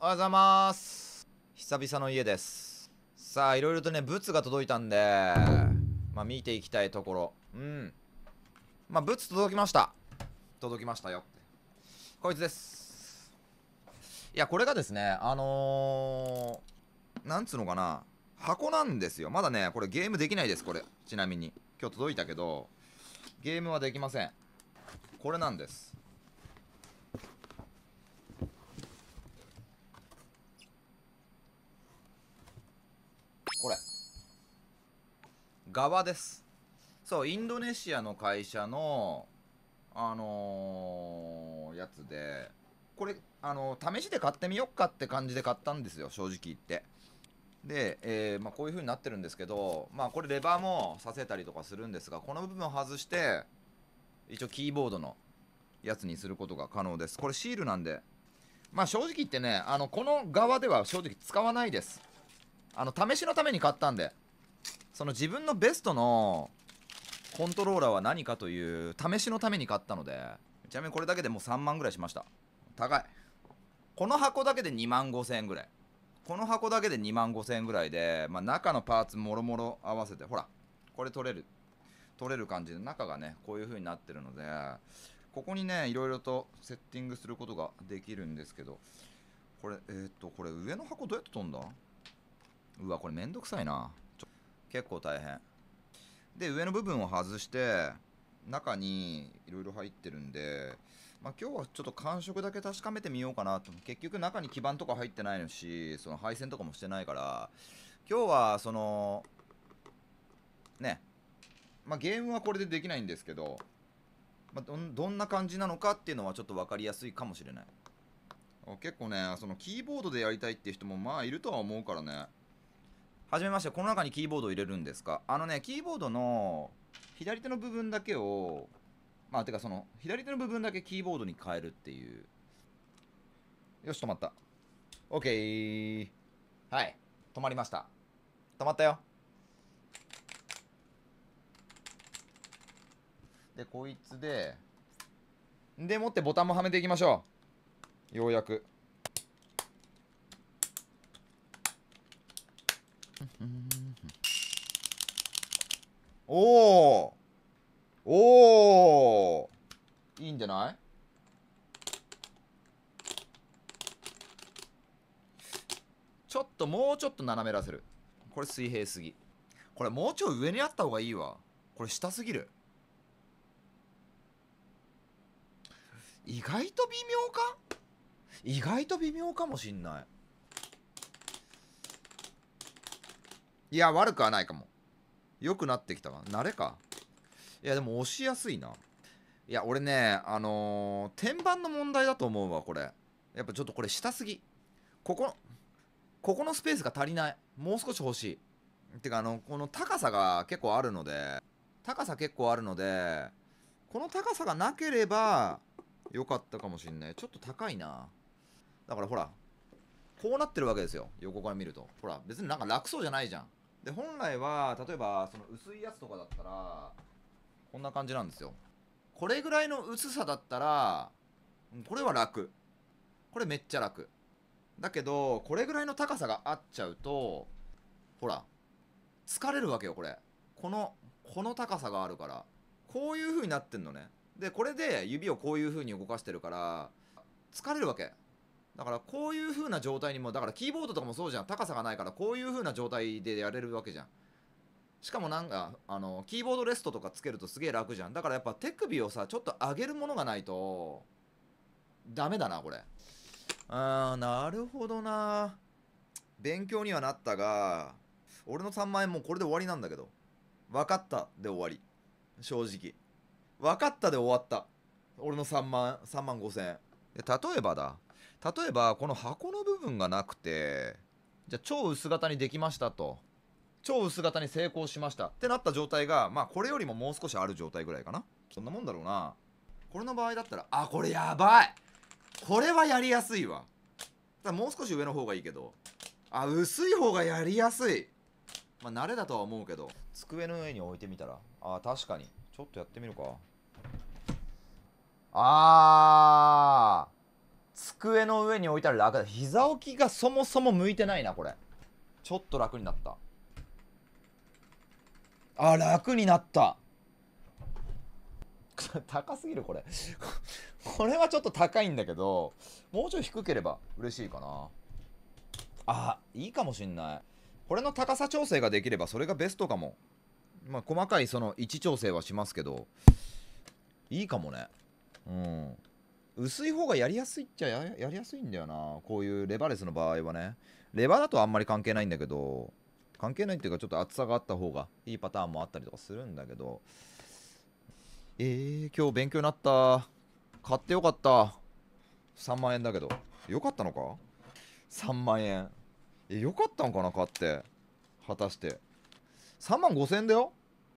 おはようございます久々の家ですさあいろいろとねブツが届いたんでまあ見ていきたいところうんまあブツ届きました届きましたよこいつですいやこれがですねあのー、なんつうのかな箱なんですよまだねこれゲームできないですこれちなみに今日届いたけどゲームはできませんこれなんですこれ側ですそうインドネシアの会社のあのー、やつでこれあのー、試しで買ってみよっかって感じで買ったんですよ正直言ってで、えー、まあ、こういう風になってるんですけどまあこれレバーもさせたりとかするんですがこの部分を外して一応キーボードのやつにすることが可能ですこれシールなんでまあ正直言ってねあのこの側では正直使わないですあの試しのために買ったんでその自分のベストのコントローラーは何かという試しのために買ったのでちなみにこれだけでもう3万ぐらいしました高いこの箱だけで2万5000円ぐらいこの箱だけで2万5000円ぐらいで、まあ、中のパーツもろもろ合わせてほらこれ取れる取れる感じで中がねこういう風になってるのでここにねいろいろとセッティングすることができるんですけどこれえー、っとこれ上の箱どうやってるんだうわこれめんどくさいな結構大変で上の部分を外して中にいろいろ入ってるんで、まあ、今日はちょっと感触だけ確かめてみようかなと結局中に基板とか入ってないのしその配線とかもしてないから今日はそのねまあ、ゲームはこれでできないんですけど、まあ、どどんな感じなのかっていうのはちょっと分かりやすいかもしれない結構ねそのキーボードでやりたいって人もまあいるとは思うからねはじめまして、この中にキーボードを入れるんですかあのね、キーボードの左手の部分だけを、まあ、てかその、左手の部分だけキーボードに変えるっていう。よし、止まった。OK。はい。止まりました。止まったよ。で、こいつで、でもってボタンもはめていきましょう。ようやく。おおおいいんじゃないちょっともうちょっと斜めらせるこれ水平すぎこれもうちょい上にあった方がいいわこれ下すぎる意外と微妙か意外と微妙かもしんないいや、悪くはないかも。良くなってきたわ。な。慣れか。いや、でも押しやすいな。いや、俺ね、あのー、天板の問題だと思うわ、これ。やっぱちょっとこれ下すぎ。ここ、ここのスペースが足りない。もう少し欲しい。てか、あの、この高さが結構あるので、高さ結構あるので、この高さがなければ、良かったかもしんない。ちょっと高いな。だからほら、こうなってるわけですよ。横から見ると。ほら、別になんか楽そうじゃないじゃん。で本来は例えばその薄いやつとかだったらこんな感じなんですよこれぐらいの薄さだったらこれは楽これめっちゃ楽だけどこれぐらいの高さがあっちゃうとほら疲れるわけよこれこのこの高さがあるからこういう風になってんのねでこれで指をこういう風に動かしてるから疲れるわけだからこういう風な状態にも、だからキーボードとかもそうじゃん。高さがないからこういう風な状態でやれるわけじゃん。しかもなんか、あの、キーボードレストとかつけるとすげえ楽じゃん。だからやっぱ手首をさ、ちょっと上げるものがないと、ダメだな、これ。あー、なるほどな。勉強にはなったが、俺の3万円もうこれで終わりなんだけど。分かったで終わり。正直。分かったで終わった。俺の3万、3万5千円。例えばだ。例えばこの箱の部分がなくてじゃあ超薄型にできましたと超薄型に成功しましたってなった状態がまあこれよりももう少しある状態ぐらいかなそんなもんだろうなこれの場合だったらあこれやばいこれはやりやすいわただもう少し上の方がいいけどあ薄い方がやりやすいまあ慣れだとは思うけど机の上に置いてみたらあ確かにちょっとやってみるかあ机の上に置いたら楽だ膝置きがそもそも向いてないなこれちょっと楽になったあ楽になった 高すぎるこれ これはちょっと高いんだけどもうちょい低ければ嬉しいかなあいいかもしんないこれの高さ調整ができればそれがベストかもまあ細かいその位置調整はしますけどいいかもねうん薄い方がやりやすいっちゃややりやすいんだよなこういうレバレスの場合はねレバーだとあんまり関係ないんだけど関係ないっていうかちょっと厚さがあった方がいいパターンもあったりとかするんだけどえー、今日勉強になった買ってよかった3万円だけどよかったのか3万円えよかったんかな買って果たして3万5000円だよ